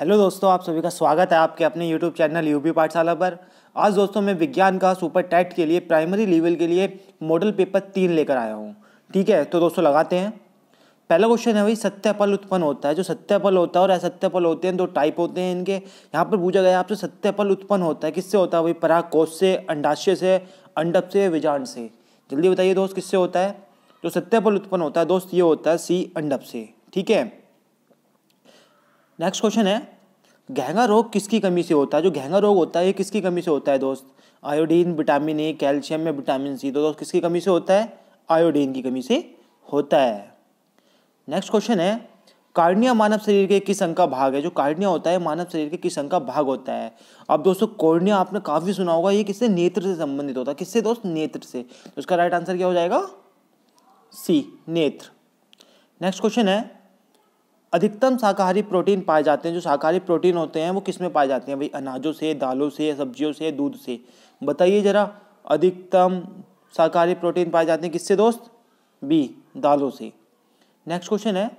hello दोस्तों आप सभी का स्वागत है आपके अपने यूट्यूब चैनल यू बी पाठशाला पर आज दोस्तों मैं विज्ञान का सुपर टेट के लिए प्राइमरी लेवल के लिए मॉडल पेपर तीन लेकर आया हूँ ठीक है तो दोस्तों लगाते हैं पहला क्वेश्चन है भाई सत्यपल उत्पन्न होता है जो सत्यपल होता है और असत्यपल होते हैं दो टाइप होते हैं इनके यहाँ पर पूछा गया आपसे सत्यपल उत्पन्न होता है किससे होता है भाई पराकोष से अंडाश्य से अंडप से विजाण से जल्दी बताइए दोस्त किससे होता है जो सत्यपल उत्पन्न होता है दोस्त ये होता है सी अंडप से ठीक है नेक्स्ट क्वेश्चन है गहंगा रोग किसकी कमी से होता है जो गहंगा रोग होता है ये किसकी कमी से होता है दोस्त आयोडीन विटामिन ए कैल्शियम या विटामिन सी तो दोस्त किसकी कमी से होता है आयोडीन की कमी से होता है नेक्स्ट क्वेश्चन है कार्डिया मानव शरीर के किस अंग का भाग है जो कार्डिया होता है मानव शरीर के किस अंग का भाग होता है अब दोस्तों कोर्निया आपने काफ़ी सुना होगा ये किससे नेत्र से संबंधित होता है किससे दोस्त नेत्र से तो राइट आंसर क्या हो जाएगा सी नेत्र नेक्स्ट क्वेश्चन है अधिकतम शाकाहारी प्रोटीन पाए जाते हैं जो शाकाहारी प्रोटीन होते हैं वो किस में पाए जाते हैं भाई अनाजों से दालों से सब्जियों से दूध से बताइए ज़रा अधिकतम शाकाहारी प्रोटीन पाए जाते हैं किससे दोस्त बी दालों से नेक्स्ट क्वेश्चन है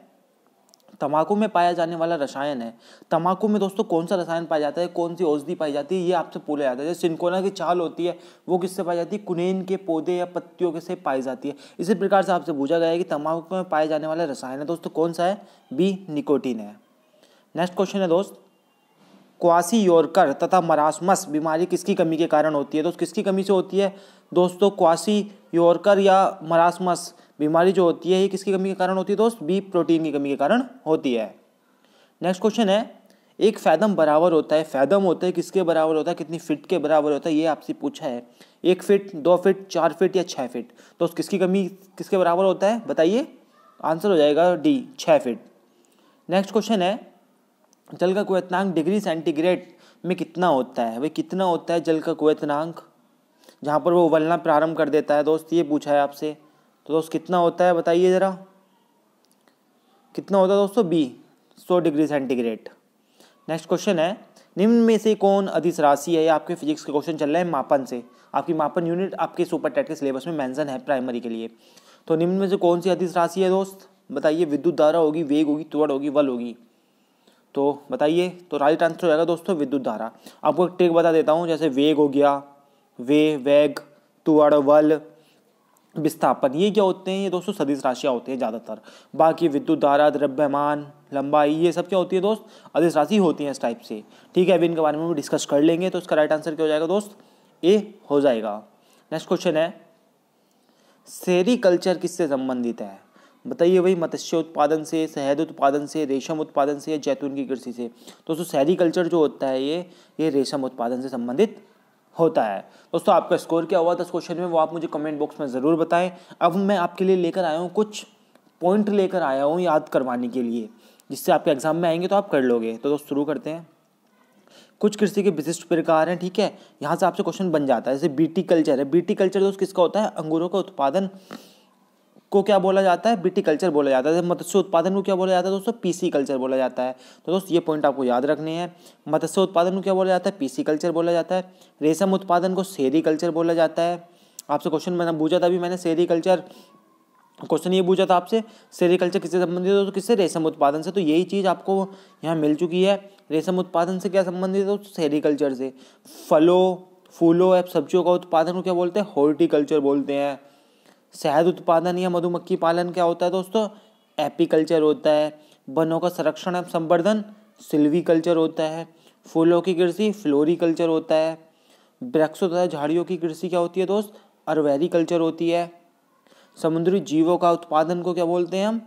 तम्बाकू में पाया जाने वाला रसायन है तम्बाकू में दोस्तों कौन सा रसायन पाया जाता है कौन सी औषधि पाई जाती है ये आपसे पूछा जाता है जैसे सिंकोना की छाल होती है वो किससे पाई जाती है कुनेन के पौधे या पत्तियों के से पाई जाती है इसी प्रकार से आपसे पूछा गया है कि तम्बाकू में पाया जाने वाला रसायन है दोस्तों कौन सा है बी निकोटीन है नेक्स्ट क्वेश्चन है दोस्त क्वासी योरकर तथा मरासमस बीमारी किसकी कमी के कारण होती है दोस्त किसकी कमी से होती है दोस्तों क्वासी योरकर या मरासमस बीमारी जो होती है ये किसकी कमी के कारण होती है दोस्त बी प्रोटीन की कमी के कारण होती है नेक्स्ट क्वेश्चन है एक फैदम बराबर होता है फैदम होता है किसके बराबर होता है कितनी फिट के बराबर होता है ये आपसे पूछा है एक फिट दो फिट चार फिट या छः फिट तो किसकी कमी किसके बराबर होता है बताइए आंसर हो जाएगा डी छः फिट नेक्स्ट क्वेश्चन है जल का कुवैतनांक डिग्री सेंटीग्रेड में कितना होता है भाई कितना होता है जल का कुवैतनांक जहाँ पर वो उबलना प्रारंभ कर देता है दोस्त ये पूछा है आपसे दोस्त कितना होता है बताइए ज़रा कितना होता है दोस्तों बी सौ डिग्री सेंटीग्रेड नेक्स्ट क्वेश्चन है निम्न में से कौन अधिस राशि है या आपके फिजिक्स के क्वेश्चन चल रहे हैं मापन से आपकी मापन यूनिट आपके सुपर टेट के सिलेबस में मेंशन है प्राइमरी के लिए तो निम्न में से कौन सी अधिस राशि है दोस्त बताइए विद्युत धारा होगी वेग होगी त्वर होगी वल होगी तो बताइए तो राइट आंसर हो जाएगा दोस्तों विद्युत धारा आपको एक टेक बता देता हूँ जैसे वेग हो गया वे वेग तुअ वल विस्थापन ये क्या होते हैं ये दोस्तों सदिश राशियाँ होती हैं ज़्यादातर बाकी विद्युत धारा द्रव्यमान लंबाई ये सब क्या होती है दोस्त अधिस राशि होती हैं इस टाइप से ठीक है अभी इनके बारे में भी डिस्कस कर लेंगे तो इसका राइट आंसर क्या हो जाएगा दोस्त ए हो जाएगा नेक्स्ट क्वेश्चन है शेरी कल्चर किससे संबंधित है बताइए वही मत्स्य उत्पादन से शहद उत्पादन से रेशम उत्पादन से या जैतून की कृषि से दोस्तों शहरी कल्चर जो होता है ये ये रेशम उत्पादन से संबंधित होता है दोस्तों आपका स्कोर क्या हुआ था इस क्वेश्चन में वो आप मुझे कमेंट बॉक्स में ज़रूर बताएं अब मैं आपके लिए लेकर आया हूँ कुछ पॉइंट लेकर आया हूँ याद करवाने के लिए जिससे आपके एग्ज़ाम में आएंगे तो आप कर लोगे तो दोस्त शुरू करते हैं कुछ कृषि के विशिष्ट प्रकार हैं ठीक है यहाँ से आपसे क्वेश्चन बन जाता है जैसे बीटी कल्चर है बीटी कल्चर दोस्त किसका होता है अंगूरों का उत्पादन को क्या बोला जाता है बिटी कल्चर बोला जाता है मत्स्य उत्पादन को क्या बोला जाता है दोस्तों पीसी कल्चर बोला जाता है तो दोस्त ये पॉइंट आपको याद रखने हैं मत्स्य उत्पादन को क्या बोला जाता है पीसी कल्चर बोला जाता है रेशम उत्पादन को सेरी कल्चर बोला जाता है आपसे क्वेश्चन मैंने पूछा था अभी मैंने सेरी कल्चर क्वेश्चन ये पूछा था आपसे कल्चर किससे संबंधित है तो किससे रेशम उत्पादन से तो यही चीज़ आपको यहाँ मिल चुकी है रेशम उत्पादन से क्या संबंधित है तो कल्चर से फलों फूलों एवं सब्जियों का उत्पादन को क्या बोलते हैं हॉर्टिकल्चर बोलते हैं शहद उत्पादन या मधुमक्खी पालन क्या होता है दोस्तों एपीकल्चर होता है वनों का संरक्षण एवं संवर्धन सिल्वी कल्चर होता है फूलों की कृषि फ्लोरी कल्चर होता है वृक्षों तथा झाड़ियों की कृषि क्या होती है दोस्त कल्चर होती है समुद्री जीवों का उत्पादन को क्या बोलते हैं हम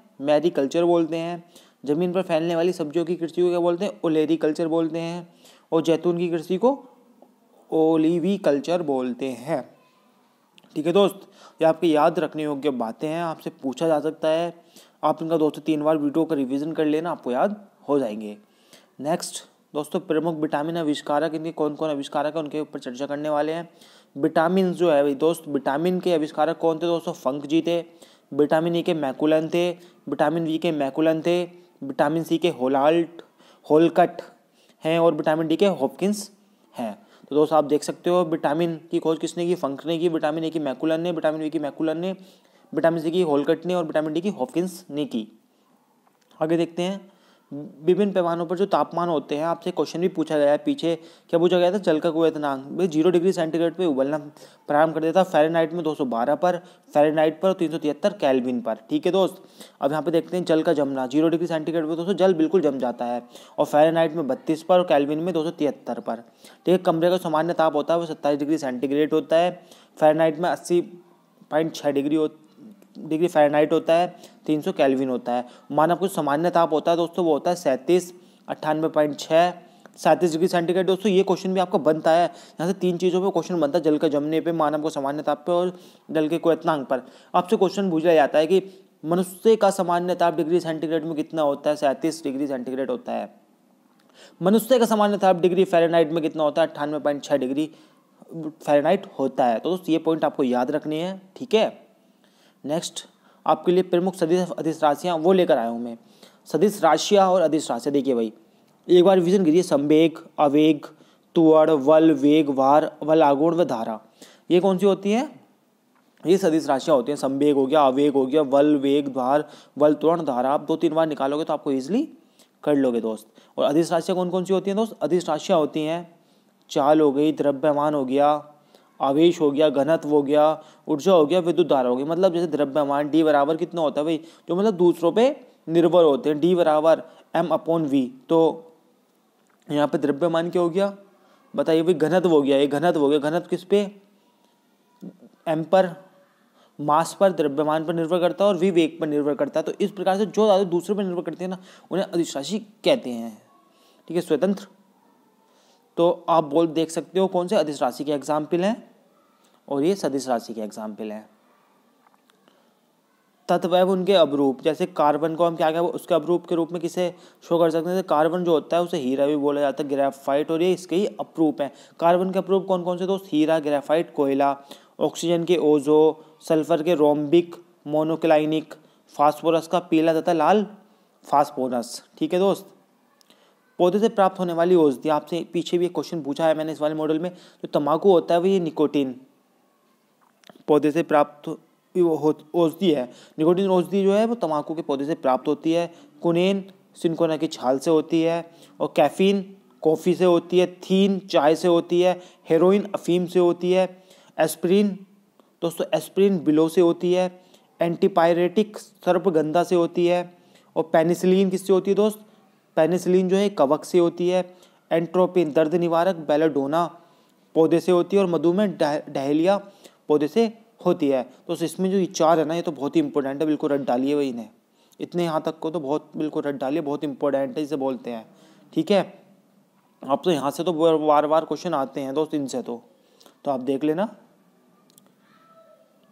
कल्चर बोलते हैं जमीन पर फैलने वाली सब्जियों की कृषि को क्या बोलते हैं ओलेरी कल्चर बोलते हैं और जैतून की कृषि को ओलीवी कल्चर बोलते हैं ठीक है दोस्त ये आपके याद रखने योग्य बातें हैं आपसे पूछा जा सकता है आप इनका दोस्तों तीन बार वीडियो का रिविज़न कर लेना आपको याद हो जाएंगे नेक्स्ट दोस्तों प्रमुख विटामिन आविष्कारक इनके कौन कौन आविष्कारक है उनके ऊपर चर्चा करने वाले हैं विटामिन जो है भाई दोस्त विटामिन के आविष्कारक कौन थे दोस्तों फंक जी थे विटामिन ई e के मैकुलन थे विटामिन वी के मैकुलन थे विटामिन सी के होलाल्ट होलकट हैं और विटामिन डी के होपकिंस हैं तो दोस्त आप देख सकते हो विटामिन की खोज किसने की फंक ने की विटामिन ए की मैकुलन ने विटामिन बी की मैकुलन ने विटामिन सी की होलकट ने और विटामिन डी की हॉफकिंस ने की आगे देखते हैं विभिन्न पैमानों पर जो तापमान होते हैं आपसे क्वेश्चन भी पूछा गया है पीछे क्या पूछा गया था जल का कुवैतनांक भाई जीरो डिग्री सेंटीग्रेड पे उबलना प्रारंभ कर देता है फेरेनाइट में 212 पर फेरेनाइट पर तीन सौ तिहत्तर कैलविन पर ठीक है दोस्त अब यहाँ पे देखते हैं जल का जमना जीरो डिग्री सेंटीग्रेड पर दोस्तों जल बिल्कुल जम जाता है और फेरेनाइट में बत्तीस पर और कैलविन में दो पर ठीक है कमरे का सामान्य ताप होता है वो सत्ताईस डिग्री सेंटीग्रेड होता है फ़ारेनहाइट में अस्सी पॉइंट छः डिग्री डिग्री फेरेनाइट होता है तीन सौ कैलविन होता है मानव को सामान्य ताप होता है दोस्तों वो होता है सैंतीस अट्ठानवे पॉइंट छः सैंतीस डिग्री सेंटीग्रेड दोस्तों ये क्वेश्चन भी आपका बनता है यहाँ से तीन चीज़ों पे क्वेश्चन बनता है जल के जमने पे मानव को सामान्य ताप पे और जल के क्वेतनांक पर आपसे क्वेश्चन पूछा जाता है कि मनुष्य का सामान्य ताप डिग्री सेंटीग्रेड में कितना होता है सैंतीस डिग्री सेंटीग्रेड होता है मनुष्य का सामान्य ताप डिग्री फेरेनाइट में कितना होता है अट्ठानवे पॉइंट छः डिग्री फेरेनाइट होता है तो दोस्तों ये पॉइंट आपको याद रखनी है ठीक है नेक्स्ट आपके लिए प्रमुख सदिश अधिस राशियाँ वो लेकर आया हूँ मैं सदिश राशियाँ और अधिस राशियाँ देखिए भाई एक बार विजन कीजिए संवेग अवेग तुअड़ वल वेग वार आगुण व धारा ये कौन सी होती हैं ये सदिश राशियाँ होती हैं संवेग हो गया अवेग हो गया वल वेग द्वार वल तुरण धारा आप दो तीन बार निकालोगे तो आपको ईजिली कर लोगे दोस्त और अधिस राशियाँ कौन कौन सी होती हैं दोस्त अधिस राशियाँ होती हैं चाल हो गई द्रव्यमान हो गया आवेश हो गया घनत्व हो गया ऊर्जा हो गया विद्युत धारा हो गया मतलब जैसे द्रव्यमान डी बराबर कितना होता है भाई जो मतलब दूसरों पे निर्भर होते हैं डी बराबर एम अपॉन वी तो यहाँ पे द्रव्यमान क्या हो गया बताइए भाई घनत्व हो गया ये घनत्व हो गया घनत्व किस पे एम पर मास पर द्रव्यमान पर निर्भर करता है और वी वेग पर निर्भर करता है तो इस प्रकार से जो धातु दूसरे पर निर्भर करते हैं ना उन्हें अधिशासी कहते हैं ठीक है स्वतंत्र तो आप बोल देख सकते हो कौन से अधिस राशि के एग्जाम्पल हैं और ये सदिश राशि के एग्जाम्पल हैं तत्व उनके अवरूप जैसे कार्बन को हम क्या कहें उसके अवरूप के रूप में किसे शो कर सकते हैं कार्बन जो होता है उसे हीरा भी बोला जाता है ग्रेफाइट और ये इसके ही अपरूप हैं कार्बन के अपरूप कौन कौन से दोस्त हीरा ग्रेफाइट कोयला ऑक्सीजन के ओजो सल्फर के रोम्बिक मोनोक्लाइनिक फास्फोरस का पीला तथा लाल फास्फोरस ठीक है दोस्त पौधे से प्राप्त होने वाली औषधि आपसे पीछे भी एक क्वेश्चन पूछा है मैंने इस वाले मॉडल में जो तम्बाकू होता है वो ये निकोटीन पौधे से प्राप्त औषधि है निकोटीन औषधि जो है वो तम्बाकू के पौधे से प्राप्त होती है कुनेन सिनकोना की छाल से होती है और कैफीन कॉफ़ी से होती है थीन चाय से होती है हेरोइन अफीम से होती है एस्प्रिन दोस्तों एस्प्रिन बिलो से होती है एंटीपायरेटिक सर्पगंधा से होती है और पेनिसिलिन किससे होती है दोस्त पेनिसिलिन जो है कवक से होती है एंट्रोपिन दर्द निवारक बेलाडोना पौधे से होती है और मधुमेह डहेलिया पौधे से होती है तो इसमें जो ये चार है ना ये तो बहुत ही इंपॉर्टेंट है बिल्कुल रट डालिए वही इन्हें इतने यहाँ तक को तो बहुत बिल्कुल रट डालिए बहुत इंपॉर्टेंट है इसे बोलते हैं ठीक है आप तो यहाँ से तो बार बार क्वेश्चन आते हैं दोस्त इनसे तो तो आप देख लेना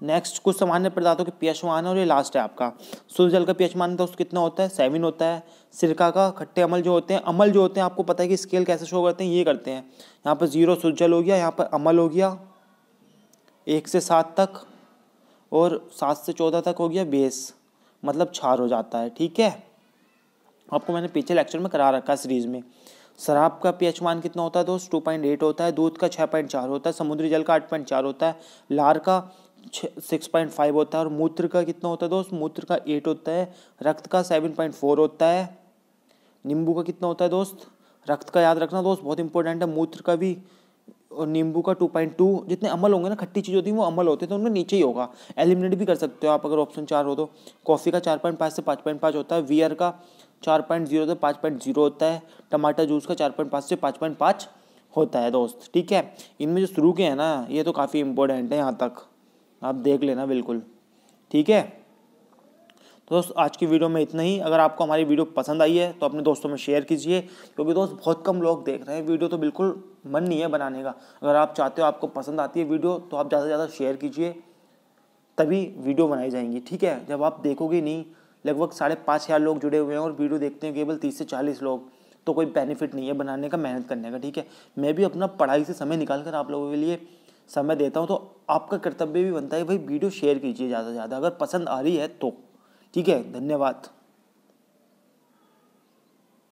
नेक्स्ट कुछ सामान्य पदार्थों के पीएच मान है और ये लास्ट है आपका शुद्ध जल का पीएच मान तो उसका कितना होता है सेवन होता है सिरका का खट्टे अमल जो होते हैं अमल जो होते हैं आपको पता है कि स्केल कैसे शो करते हैं ये करते हैं यहाँ पर जीरो शुद्ध जल हो गया यहाँ पर अमल हो गया एक से सात तक और सात से चौदह तक हो गया बेस मतलब छार हो जाता है ठीक है आपको मैंने पीछे लेक्चर में करा रखा सीरीज में शराब का पीएच मान कितना होता है दोस्त टू पॉइंट एट होता है दूध का छः पॉइंट चार होता है समुद्री जल का आठ पॉइंट चार होता है लार का सिक्स पॉइंट फाइव होता है और मूत्र का कितना होता है दोस्त मूत्र का एट होता है रक्त का सेवन पॉइंट फोर होता है नींबू का कितना होता है दोस्त रक्त का याद रखना दोस्त बहुत इंपॉर्टेंट है मूत्र का भी और नींबू का टू पॉइंट टू जितने अमल होंगे ना खट्टी चीज़ होती है वो अमल होते हैं तो उनमें नीचे ही होगा एलिमिनेट भी कर सकते हो आप अगर ऑप्शन चार हो तो कॉफ़ी का चार पॉइंट पाँच से पाँच पॉइंट पाँच होता है वियर का चार पॉइंट जीरो से पाँच पॉइंट जीरो होता है टमाटर जूस का चार पॉइंट पाँच से पाँच पॉइंट पाँच होता है दोस्त ठीक है इनमें जो शुरू के हैं ना ये तो काफ़ी इंपॉर्टेंट है यहाँ तक आप देख लेना बिल्कुल ठीक है तो दोस्त आज की वीडियो में इतना ही अगर आपको हमारी वीडियो पसंद आई है तो अपने दोस्तों में शेयर कीजिए क्योंकि दोस्त बहुत कम लोग देख रहे हैं वीडियो तो बिल्कुल मन नहीं है बनाने का अगर आप चाहते हो आपको पसंद आती है वीडियो तो आप ज़्यादा से ज़्यादा शेयर कीजिए तभी वीडियो बनाई जाएंगी ठीक है जब आप देखोगे नहीं लगभग साढ़े पाँच हज़ार लोग जुड़े हुए हैं और वीडियो देखते हैं केवल तीस से चालीस लोग तो कोई बेनिफिट नहीं है बनाने का मेहनत करने का ठीक है मैं भी अपना पढ़ाई से समय निकाल कर आप लोगों के लिए समय देता हूँ तो आपका कर्तव्य भी बनता है भाई वीडियो शेयर कीजिए ज़्यादा से ज़्यादा अगर पसंद आ रही है तो ठीक है धन्यवाद